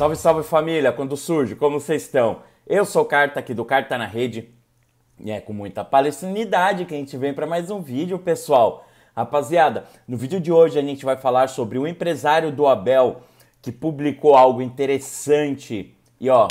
Salve, salve família, quando surge, como vocês estão? Eu sou o Carta aqui do Carta na Rede e é com muita palestinidade que a gente vem para mais um vídeo, pessoal. Rapaziada, no vídeo de hoje a gente vai falar sobre o empresário do Abel que publicou algo interessante e ó,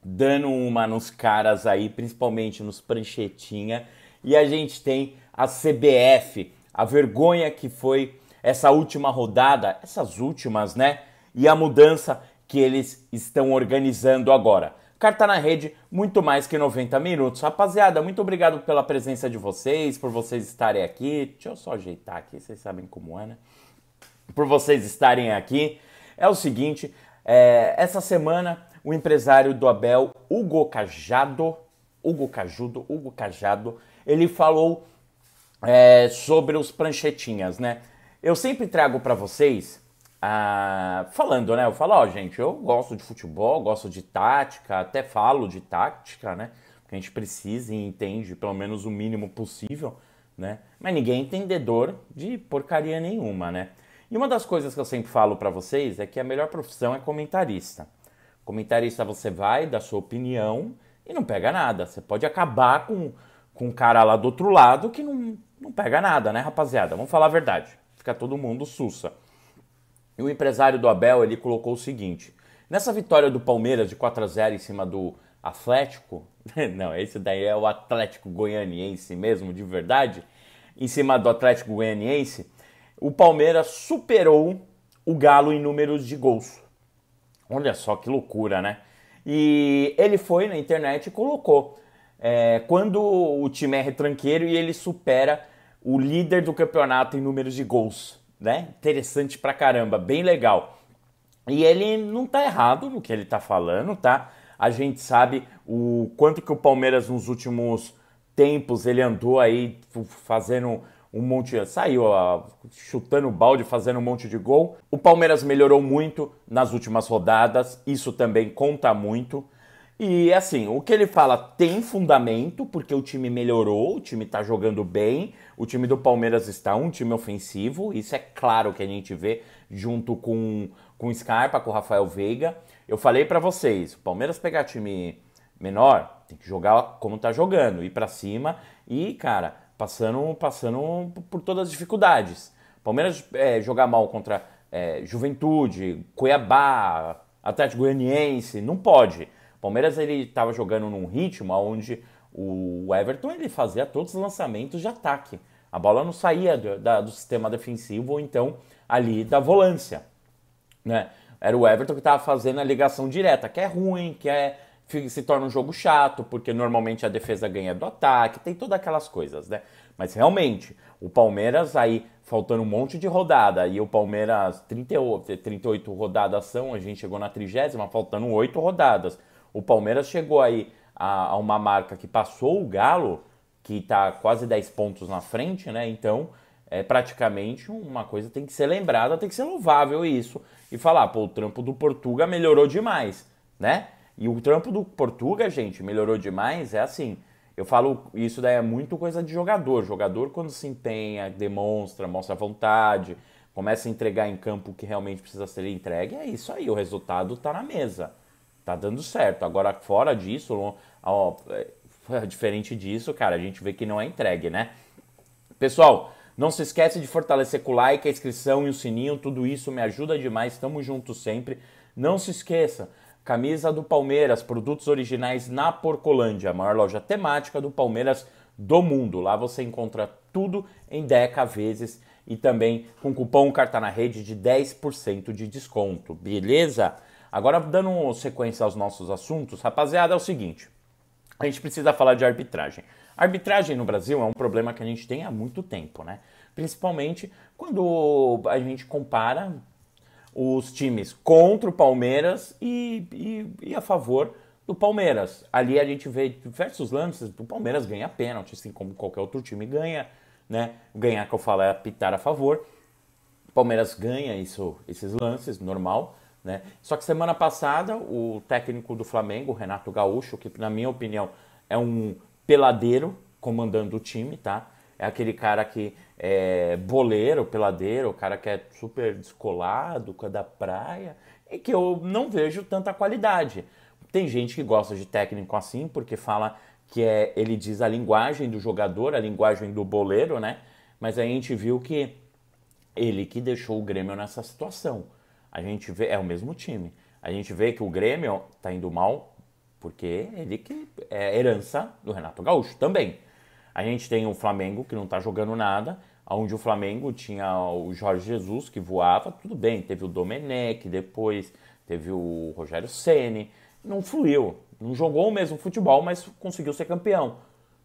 dando uma nos caras aí, principalmente nos pranchetinha. E a gente tem a CBF, a vergonha que foi essa última rodada, essas últimas, né? E a mudança que eles estão organizando agora. Carta na Rede, muito mais que 90 minutos. Rapaziada, muito obrigado pela presença de vocês, por vocês estarem aqui. Deixa eu só ajeitar aqui, vocês sabem como é, né? Por vocês estarem aqui. É o seguinte, é, essa semana o empresário do Abel, Hugo Cajado, Hugo Cajudo, Hugo Cajado, ele falou é, sobre os pranchetinhas, né? Eu sempre trago para vocês ah, falando, né? Eu falo, ó, gente, eu gosto de futebol, gosto de tática, até falo de tática, né? Porque a gente precisa e entende pelo menos o mínimo possível, né? Mas ninguém é entendedor de porcaria nenhuma, né? E uma das coisas que eu sempre falo para vocês é que a melhor profissão é comentarista. Comentarista você vai, dá sua opinião e não pega nada. Você pode acabar com, com um cara lá do outro lado que não, não pega nada, né, rapaziada? Vamos falar a verdade. Fica todo mundo sussa. E o empresário do Abel ele colocou o seguinte: nessa vitória do Palmeiras de 4 a 0 em cima do Atlético, não, esse daí é o Atlético Goianiense mesmo, de verdade, em cima do Atlético Goianiense, o Palmeiras superou o Galo em números de gols. Olha só que loucura, né? E ele foi na internet e colocou. É, quando o time é retranqueiro e ele supera o líder do campeonato em números de gols né? Interessante pra caramba, bem legal. E ele não tá errado no que ele tá falando, tá? A gente sabe o quanto que o Palmeiras nos últimos tempos ele andou aí fazendo um monte, saiu chutando balde, fazendo um monte de gol. O Palmeiras melhorou muito nas últimas rodadas, isso também conta muito. E assim, o que ele fala tem fundamento, porque o time melhorou, o time tá jogando bem, o time do Palmeiras está um time ofensivo, isso é claro que a gente vê junto com com Scarpa, com o Rafael Veiga. Eu falei para vocês, o Palmeiras pegar time menor, tem que jogar como tá jogando, ir para cima e, cara, passando passando por todas as dificuldades. Palmeiras é, jogar mal contra é, Juventude, Cuiabá, Atlético Goianiense, não pode. Palmeiras ele estava jogando num ritmo onde o Everton ele fazia todos os lançamentos de ataque. A bola não saía do, da, do sistema defensivo ou então ali da volância, né? Era o Everton que estava fazendo a ligação direta, que é ruim, que é se torna um jogo chato, porque normalmente a defesa ganha do ataque, tem todas aquelas coisas, né? Mas realmente, o Palmeiras aí faltando um monte de rodada, e o Palmeiras 38, 38 rodadas são, a gente chegou na trigésima, faltando 8 rodadas. O Palmeiras chegou aí a, a uma marca que passou o Galo, que está quase 10 pontos na frente, né? Então, é praticamente uma coisa tem que ser lembrada, tem que ser louvável isso. E falar, pô, o trampo do Portuga melhorou demais, né? E o trampo do Portuga, gente, melhorou demais, é assim. Eu falo, isso daí é muito coisa de jogador. Jogador, quando se empenha, demonstra, mostra vontade, começa a entregar em campo o que realmente precisa ser entregue, é isso aí, o resultado está na mesa tá dando certo. Agora, fora disso, ó, é, diferente disso, cara, a gente vê que não é entregue, né? Pessoal, não se esquece de fortalecer com o like, a inscrição e o sininho, tudo isso me ajuda demais, tamo junto sempre. Não se esqueça, camisa do Palmeiras, produtos originais na Porcolândia, a maior loja temática do Palmeiras do mundo. Lá você encontra tudo em deca vezes e também com cupom Carta na Rede de 10% de desconto, beleza? Agora, dando sequência aos nossos assuntos, rapaziada, é o seguinte: a gente precisa falar de arbitragem. Arbitragem no Brasil é um problema que a gente tem há muito tempo, né? Principalmente quando a gente compara os times contra o Palmeiras e, e, e a favor do Palmeiras. Ali a gente vê diversos lances do Palmeiras ganha pênalti, assim como qualquer outro time ganha, né? Ganhar que eu falo é apitar a favor. O Palmeiras ganha isso, esses lances, normal. Né? Só que semana passada, o técnico do Flamengo, Renato Gaúcho, que na minha opinião é um peladeiro comandando o time, tá? É aquele cara que é boleiro, peladeiro, o cara que é super descolado, que é da praia, e que eu não vejo tanta qualidade. Tem gente que gosta de técnico assim, porque fala que é, ele diz a linguagem do jogador, a linguagem do boleiro, né? Mas a gente viu que ele que deixou o Grêmio nessa situação. A gente vê, é o mesmo time. A gente vê que o Grêmio está indo mal porque ele que é herança do Renato Gaúcho também. A gente tem o Flamengo que não está jogando nada, onde o Flamengo tinha o Jorge Jesus que voava, tudo bem, teve o Domenech, depois teve o Rogério Ceni, não fluiu, não jogou o mesmo futebol, mas conseguiu ser campeão.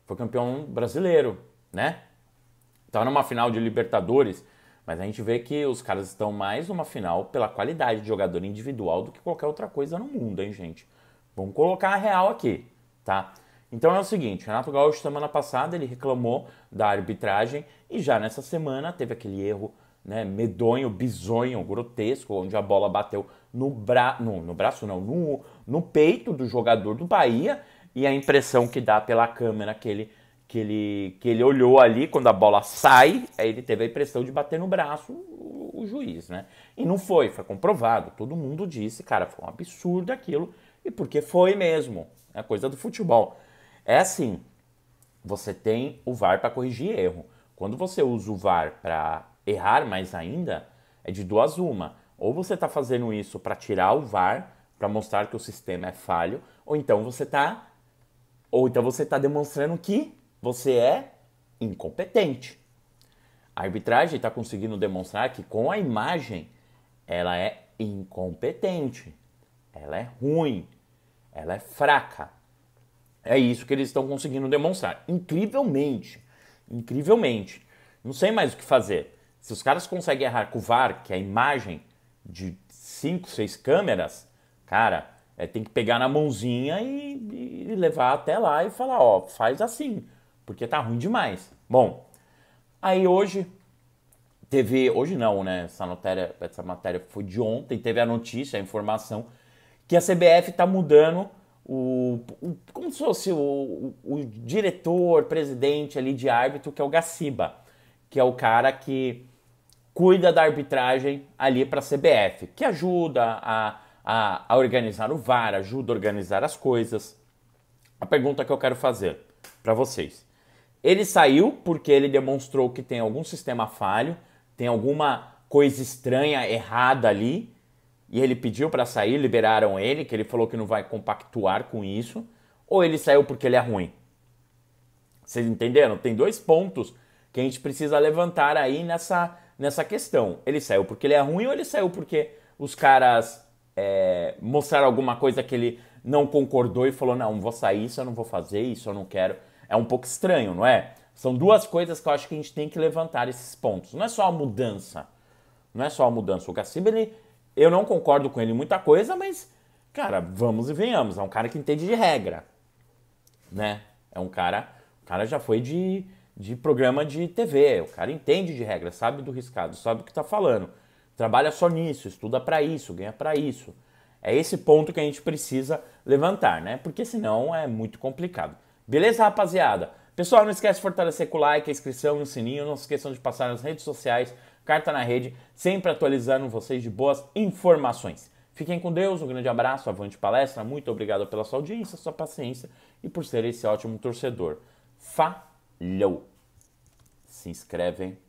Foi campeão brasileiro, né? Estava numa final de Libertadores, mas a gente vê que os caras estão mais numa final pela qualidade de jogador individual do que qualquer outra coisa no mundo, hein, gente? Vamos colocar a real aqui, tá? Então é o seguinte, Renato Gaúcho semana passada ele reclamou da arbitragem e já nessa semana teve aquele erro né, medonho, bizonho, grotesco, onde a bola bateu no, bra... no, no braço, não, no, no peito do jogador do Bahia e a impressão que dá pela câmera que ele que ele, que ele olhou ali, quando a bola sai, aí ele teve a impressão de bater no braço o, o, juiz, né? E não foi, foi comprovado. Todo mundo disse, cara, foi um absurdo aquilo, e porque foi mesmo. É coisa do futebol. É assim, você tem o VAR para corrigir erro. Quando você usa o VAR para errar mais ainda, é de duas uma. Ou você está fazendo isso para tirar o VAR, para mostrar que o sistema é falho, ou então você está ou então você está demonstrando que você é incompetente. A arbitragem está conseguindo demonstrar que com a imagem ela é incompetente, ela é ruim, ela é fraca. É isso que eles estão conseguindo demonstrar. Incrivelmente, incrivelmente. Não sei mais o que fazer. Se os caras conseguem errar com o VAR, que é a imagem de 5, 6 câmeras, cara, é, tem que pegar na mãozinha e, e levar até lá e falar, ó, faz assim porque tá ruim demais. Bom, aí hoje teve, hoje não, né? Essa matéria, essa matéria foi de ontem, teve a notícia, a informação que a CBF tá mudando o, o como se fosse o, o, o, diretor, presidente ali de árbitro, que é o Gaciba, que é o cara que cuida da arbitragem ali para a CBF, que ajuda a, a, a, organizar o VAR, ajuda a organizar as coisas. A pergunta que eu quero fazer para vocês: ele saiu porque ele demonstrou que tem algum sistema falho, tem alguma coisa estranha, errada ali, e ele pediu para sair, liberaram ele, que ele falou que não vai compactuar com isso, ou ele saiu porque ele é ruim. Vocês entenderam? Tem dois pontos que a gente precisa levantar aí nessa, nessa questão. Ele saiu porque ele é ruim ou ele saiu porque os caras é, mostraram alguma coisa que ele não concordou e falou: não, vou sair, isso eu não vou fazer, isso eu não quero. É um pouco estranho, não é? São duas coisas que eu acho que a gente tem que levantar esses pontos. Não é só a mudança. Não é só a mudança. O Gaciba, ele, eu não concordo com ele em muita coisa, mas, cara, vamos e venhamos. É um cara que entende de regra, né? É um cara... O cara já foi de, de programa de TV. O cara entende de regra, sabe do riscado, sabe o que tá falando. Trabalha só nisso, estuda para isso, ganha para isso. É esse ponto que a gente precisa levantar, né? Porque senão é muito complicado. Beleza, rapaziada? Pessoal, não esquece de fortalecer com o like, a inscrição e o sininho. Não se esqueçam de passar nas redes sociais, carta na rede, sempre atualizando vocês de boas informações. Fiquem com Deus, um grande abraço, avante palestra, muito obrigado pela sua audiência, sua paciência e por ser esse ótimo torcedor. Falhou! Se inscrevem